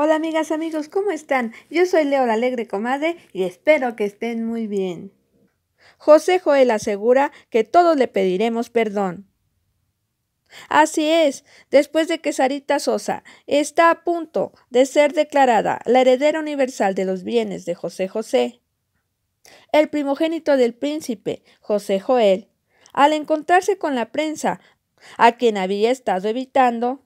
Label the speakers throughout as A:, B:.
A: Hola amigas, amigos, ¿cómo están? Yo soy Leo la Alegre Comadre y espero que estén muy bien. José Joel asegura que todos le pediremos perdón. Así es, después de que Sarita Sosa está a punto de ser declarada la heredera universal de los bienes de José José, el primogénito del príncipe José Joel, al encontrarse con la prensa, a quien había estado evitando,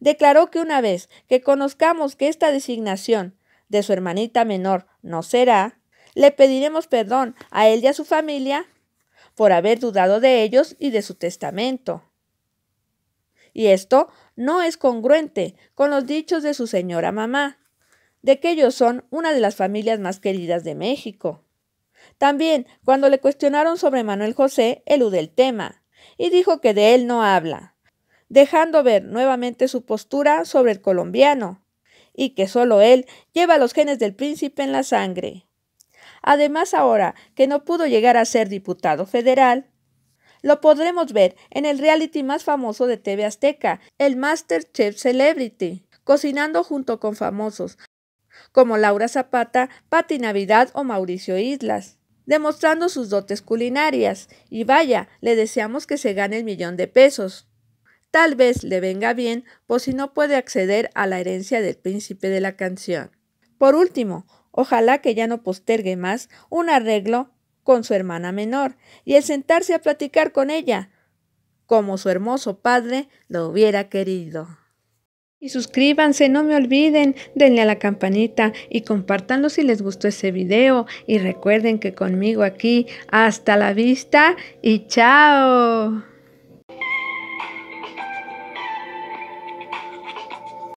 A: declaró que una vez que conozcamos que esta designación de su hermanita menor no será, le pediremos perdón a él y a su familia por haber dudado de ellos y de su testamento. Y esto no es congruente con los dichos de su señora mamá, de que ellos son una de las familias más queridas de México. También, cuando le cuestionaron sobre Manuel José, elude el tema y dijo que de él no habla dejando ver nuevamente su postura sobre el colombiano, y que solo él lleva los genes del príncipe en la sangre. Además, ahora que no pudo llegar a ser diputado federal, lo podremos ver en el reality más famoso de TV Azteca, el Master MasterChef Celebrity, cocinando junto con famosos como Laura Zapata, Pati Navidad o Mauricio Islas, demostrando sus dotes culinarias. Y vaya, le deseamos que se gane el millón de pesos. Tal vez le venga bien por si no puede acceder a la herencia del príncipe de la canción. Por último, ojalá que ya no postergue más un arreglo con su hermana menor y el sentarse a platicar con ella, como su hermoso padre lo hubiera querido. Y suscríbanse, no me olviden, denle a la campanita y compartanlo si les gustó ese video. Y recuerden que conmigo aquí, hasta la vista y chao.